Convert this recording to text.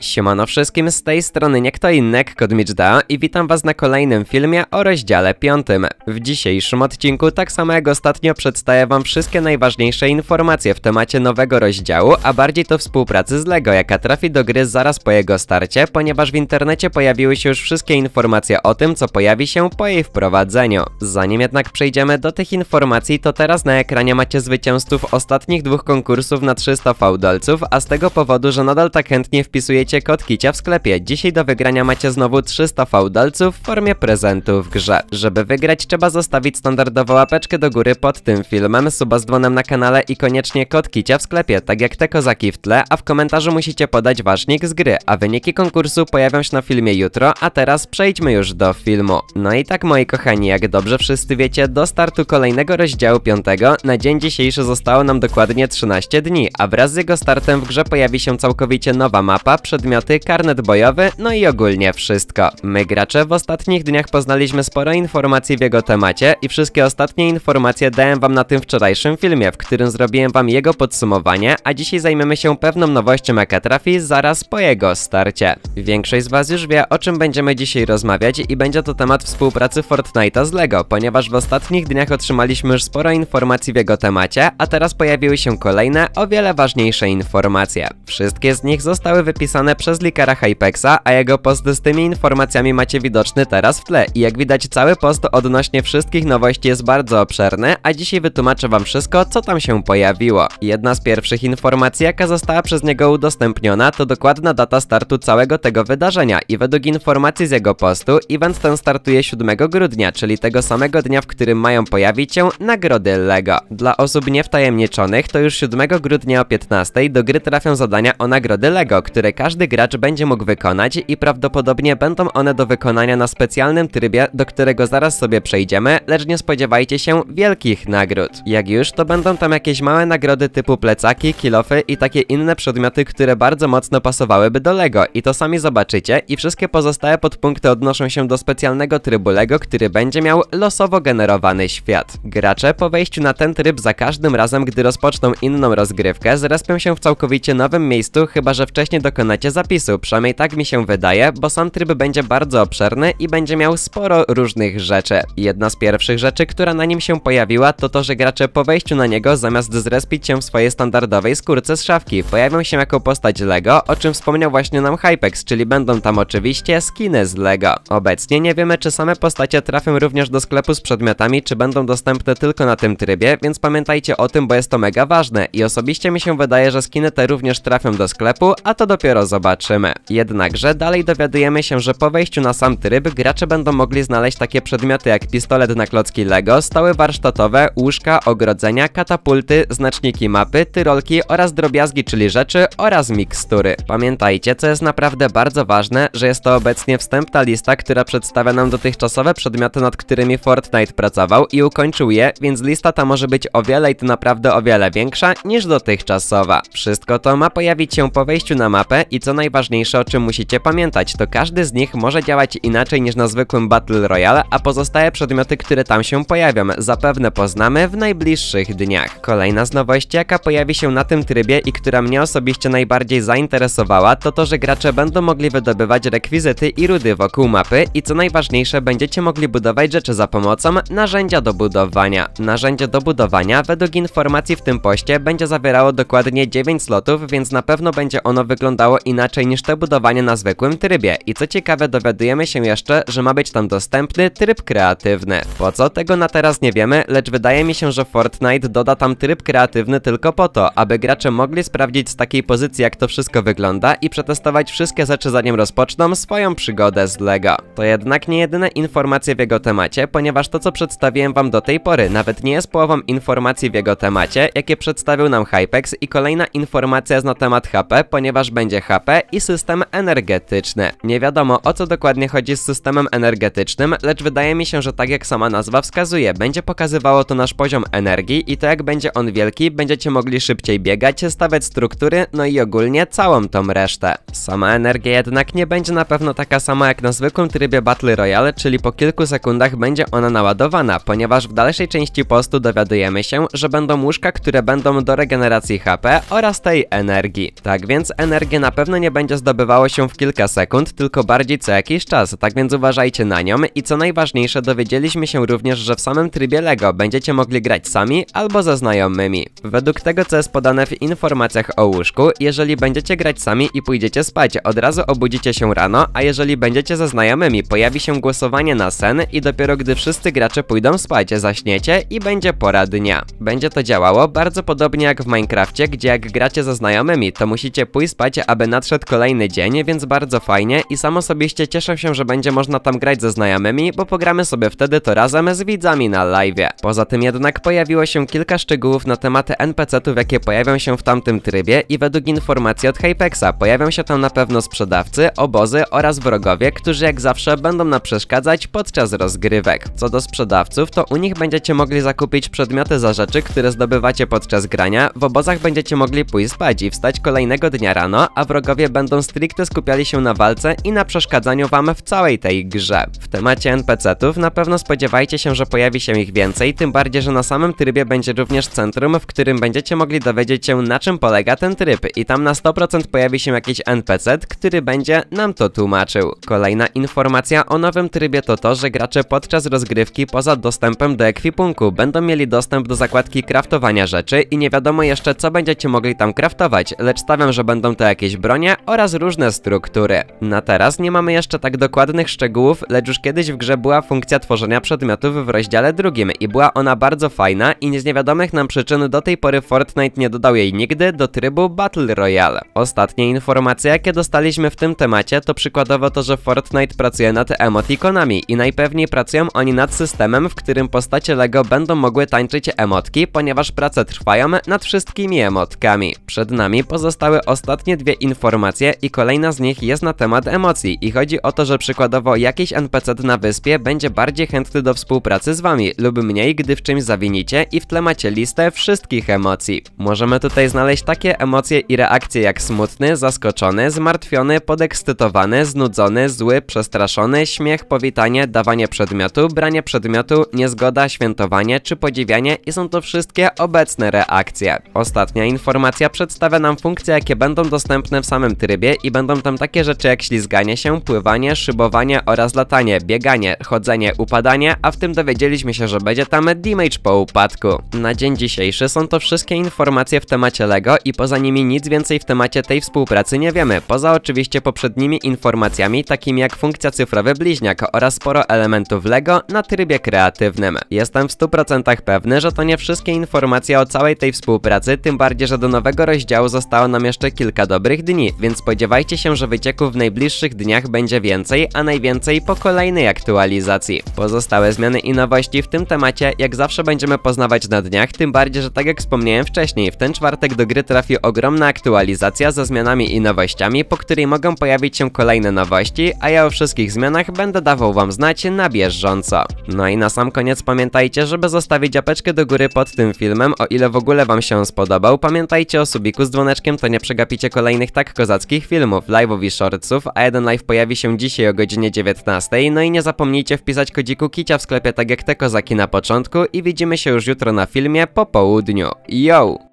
Siemano wszystkim, z tej strony nie kto inny Kodmicz.da i witam was na kolejnym filmie o rozdziale 5. W dzisiejszym odcinku, tak samo jak ostatnio, przedstawię wam wszystkie najważniejsze informacje w temacie nowego rozdziału, a bardziej to współpracy z LEGO, jaka trafi do gry zaraz po jego starcie, ponieważ w internecie pojawiły się już wszystkie informacje o tym, co pojawi się po jej wprowadzeniu. Zanim jednak przejdziemy do tych informacji, to teraz na ekranie macie zwycięzców ostatnich dwóch konkursów na 300 fałdolców, a z tego powodu, że nadal tak chętnie wpisujecie Witajcie Kotkicia w sklepie. Dzisiaj do wygrania macie znowu 300 fałdalców w formie prezentu w grze. Żeby wygrać trzeba zostawić standardową łapeczkę do góry pod tym filmem, suba z dzwonem na kanale i koniecznie Kotkicia w sklepie, tak jak te kozaki w tle, a w komentarzu musicie podać ważnik z gry, a wyniki konkursu pojawią się na filmie jutro, a teraz przejdźmy już do filmu. No i tak moi kochani, jak dobrze wszyscy wiecie, do startu kolejnego rozdziału 5 na dzień dzisiejszy zostało nam dokładnie 13 dni, a wraz z jego startem w grze pojawi się całkowicie nowa mapa, przed podmioty, karnet bojowy, no i ogólnie wszystko. My gracze w ostatnich dniach poznaliśmy sporo informacji w jego temacie i wszystkie ostatnie informacje dałem wam na tym wczorajszym filmie, w którym zrobiłem wam jego podsumowanie, a dzisiaj zajmiemy się pewną nowością jaka trafi zaraz po jego starcie. Większość z was już wie o czym będziemy dzisiaj rozmawiać i będzie to temat współpracy Fortnite'a z LEGO, ponieważ w ostatnich dniach otrzymaliśmy już sporo informacji w jego temacie, a teraz pojawiły się kolejne, o wiele ważniejsze informacje. Wszystkie z nich zostały wypisane przez likera Hypexa, a jego post z tymi informacjami macie widoczny teraz w tle. I jak widać cały post odnośnie wszystkich nowości jest bardzo obszerny, a dzisiaj wytłumaczę wam wszystko, co tam się pojawiło. Jedna z pierwszych informacji, jaka została przez niego udostępniona, to dokładna data startu całego tego wydarzenia i według informacji z jego postu, event ten startuje 7 grudnia, czyli tego samego dnia, w którym mają pojawić się nagrody LEGO. Dla osób niewtajemniczonych to już 7 grudnia o 15 do gry trafią zadania o nagrody LEGO, które każdy każdy gracz będzie mógł wykonać i prawdopodobnie będą one do wykonania na specjalnym trybie, do którego zaraz sobie przejdziemy, lecz nie spodziewajcie się wielkich nagród. Jak już, to będą tam jakieś małe nagrody typu plecaki, kilofy i takie inne przedmioty, które bardzo mocno pasowałyby do LEGO i to sami zobaczycie i wszystkie pozostałe podpunkty odnoszą się do specjalnego trybu LEGO, który będzie miał losowo generowany świat. Gracze po wejściu na ten tryb za każdym razem, gdy rozpoczną inną rozgrywkę, zrespią się w całkowicie nowym miejscu, chyba że wcześniej dokonacie zapisu, przynajmniej tak mi się wydaje, bo sam tryb będzie bardzo obszerny i będzie miał sporo różnych rzeczy. Jedna z pierwszych rzeczy, która na nim się pojawiła, to to, że gracze po wejściu na niego, zamiast zrespić się w swojej standardowej skórce z szafki, pojawią się jako postać LEGO, o czym wspomniał właśnie nam Hypex, czyli będą tam oczywiście skiny z LEGO. Obecnie nie wiemy, czy same postacie trafią również do sklepu z przedmiotami, czy będą dostępne tylko na tym trybie, więc pamiętajcie o tym, bo jest to mega ważne i osobiście mi się wydaje, że skiny te również trafią do sklepu, a to dopiero zobaczymy. Jednakże dalej dowiadujemy się, że po wejściu na sam tryb gracze będą mogli znaleźć takie przedmioty jak pistolet na klocki Lego, stoły warsztatowe, łóżka, ogrodzenia, katapulty, znaczniki mapy, tyrolki oraz drobiazgi, czyli rzeczy oraz mikstury. Pamiętajcie, co jest naprawdę bardzo ważne, że jest to obecnie wstępna lista, która przedstawia nam dotychczasowe przedmioty, nad którymi Fortnite pracował i ukończył je, więc lista ta może być o wiele i to naprawdę o wiele większa niż dotychczasowa. Wszystko to ma pojawić się po wejściu na mapę i i co najważniejsze, o czym musicie pamiętać, to każdy z nich może działać inaczej niż na zwykłym Battle Royale, a pozostałe przedmioty, które tam się pojawią, zapewne poznamy w najbliższych dniach. Kolejna z nowości, jaka pojawi się na tym trybie i która mnie osobiście najbardziej zainteresowała, to to, że gracze będą mogli wydobywać rekwizyty i rudy wokół mapy i co najważniejsze, będziecie mogli budować rzeczy za pomocą narzędzia do budowania. Narzędzie do budowania, według informacji w tym poście, będzie zawierało dokładnie 9 slotów, więc na pewno będzie ono wyglądało inaczej inaczej niż to budowanie na zwykłym trybie i co ciekawe dowiadujemy się jeszcze, że ma być tam dostępny tryb kreatywny. Po co? Tego na teraz nie wiemy, lecz wydaje mi się, że Fortnite doda tam tryb kreatywny tylko po to, aby gracze mogli sprawdzić z takiej pozycji jak to wszystko wygląda i przetestować wszystkie rzeczy zanim rozpoczną swoją przygodę z LEGO. To jednak nie jedyne informacje w jego temacie, ponieważ to co przedstawiłem wam do tej pory nawet nie jest połową informacji w jego temacie, jakie przedstawił nam Hypex i kolejna informacja jest na temat HP, ponieważ będzie HP i system energetyczny. Nie wiadomo o co dokładnie chodzi z systemem energetycznym, lecz wydaje mi się, że tak jak sama nazwa wskazuje, będzie pokazywało to nasz poziom energii i to jak będzie on wielki, będziecie mogli szybciej biegać, stawiać struktury, no i ogólnie całą tą resztę. Sama energia jednak nie będzie na pewno taka sama jak na zwykłym trybie Battle Royale, czyli po kilku sekundach będzie ona naładowana, ponieważ w dalszej części postu dowiadujemy się, że będą łóżka, które będą do regeneracji HP oraz tej energii. Tak więc energię na pewno pewno nie będzie zdobywało się w kilka sekund, tylko bardziej co jakiś czas, tak więc uważajcie na nią i co najważniejsze dowiedzieliśmy się również, że w samym trybie LEGO będziecie mogli grać sami albo ze znajomymi. Według tego co jest podane w informacjach o łóżku, jeżeli będziecie grać sami i pójdziecie spać, od razu obudzicie się rano, a jeżeli będziecie ze znajomymi, pojawi się głosowanie na sen i dopiero gdy wszyscy gracze pójdą spać, zaśniecie i będzie pora dnia. Będzie to działało bardzo podobnie jak w Minecrafcie, gdzie jak gracie ze znajomymi, to musicie pójść spać, aby na nadszedł kolejny dzień, więc bardzo fajnie i sam osobiście cieszę się, że będzie można tam grać ze znajomymi, bo pogramy sobie wtedy to razem z widzami na live. Poza tym jednak pojawiło się kilka szczegółów na tematy NPC-ów, jakie pojawią się w tamtym trybie i według informacji od Hypexa pojawią się tam na pewno sprzedawcy, obozy oraz wrogowie, którzy jak zawsze będą nam przeszkadzać podczas rozgrywek. Co do sprzedawców, to u nich będziecie mogli zakupić przedmioty za rzeczy, które zdobywacie podczas grania, w obozach będziecie mogli pójść spać i wstać kolejnego dnia rano, a wrogowie będą stricte skupiali się na walce i na przeszkadzaniu wam w całej tej grze. W temacie NPC-ów na pewno spodziewajcie się, że pojawi się ich więcej, tym bardziej, że na samym trybie będzie również centrum, w którym będziecie mogli dowiedzieć się na czym polega ten tryb i tam na 100% pojawi się jakiś NPC, który będzie nam to tłumaczył. Kolejna informacja o nowym trybie to to, że gracze podczas rozgrywki poza dostępem do ekwipunku będą mieli dostęp do zakładki kraftowania rzeczy i nie wiadomo jeszcze co będziecie mogli tam kraftować, lecz stawiam, że będą to jakieś broń oraz różne struktury. Na teraz nie mamy jeszcze tak dokładnych szczegółów, lecz już kiedyś w grze była funkcja tworzenia przedmiotów w rozdziale drugim i była ona bardzo fajna i z niewiadomych nam przyczyn do tej pory Fortnite nie dodał jej nigdy do trybu Battle Royale. Ostatnie informacje jakie dostaliśmy w tym temacie to przykładowo to, że Fortnite pracuje nad emotikonami i najpewniej pracują oni nad systemem, w którym postacie LEGO będą mogły tańczyć emotki, ponieważ prace trwają nad wszystkimi emotkami. Przed nami pozostały ostatnie dwie informacje informacje i kolejna z nich jest na temat emocji i chodzi o to, że przykładowo jakiś NPC na wyspie będzie bardziej chętny do współpracy z wami lub mniej, gdy w czymś zawinicie i w tle macie listę wszystkich emocji. Możemy tutaj znaleźć takie emocje i reakcje jak smutny, zaskoczony, zmartwiony, podekscytowany, znudzony, zły, przestraszony, śmiech, powitanie, dawanie przedmiotu, branie przedmiotu, niezgoda, świętowanie czy podziwianie i są to wszystkie obecne reakcje. Ostatnia informacja przedstawia nam funkcje, jakie będą dostępne w samym trybie i będą tam takie rzeczy jak ślizganie się, pływanie, szybowanie oraz latanie, bieganie, chodzenie, upadanie, a w tym dowiedzieliśmy się, że będzie tam damage po upadku. Na dzień dzisiejszy są to wszystkie informacje w temacie LEGO i poza nimi nic więcej w temacie tej współpracy nie wiemy, poza oczywiście poprzednimi informacjami takimi jak funkcja cyfrowy bliźniak oraz sporo elementów LEGO na trybie kreatywnym. Jestem w 100% pewny, że to nie wszystkie informacje o całej tej współpracy, tym bardziej, że do nowego rozdziału zostało nam jeszcze kilka dobrych dni, dni, więc spodziewajcie się, że wycieków w najbliższych dniach będzie więcej, a najwięcej po kolejnej aktualizacji. Pozostałe zmiany i nowości w tym temacie jak zawsze będziemy poznawać na dniach, tym bardziej, że tak jak wspomniałem wcześniej, w ten czwartek do gry trafi ogromna aktualizacja ze zmianami i nowościami, po której mogą pojawić się kolejne nowości, a ja o wszystkich zmianach będę dawał wam znać na bieżąco. No i na sam koniec pamiętajcie, żeby zostawić apeczkę do góry pod tym filmem, o ile w ogóle wam się spodobał. Pamiętajcie o subiku z dzwoneczkiem, to nie przegapicie kolejnych tak kozackich filmów, live'ów i shortsów, a jeden live pojawi się dzisiaj o godzinie 19. No i nie zapomnijcie wpisać kodziku kicia w sklepie tak jak te kozaki na początku i widzimy się już jutro na filmie po południu. Yo!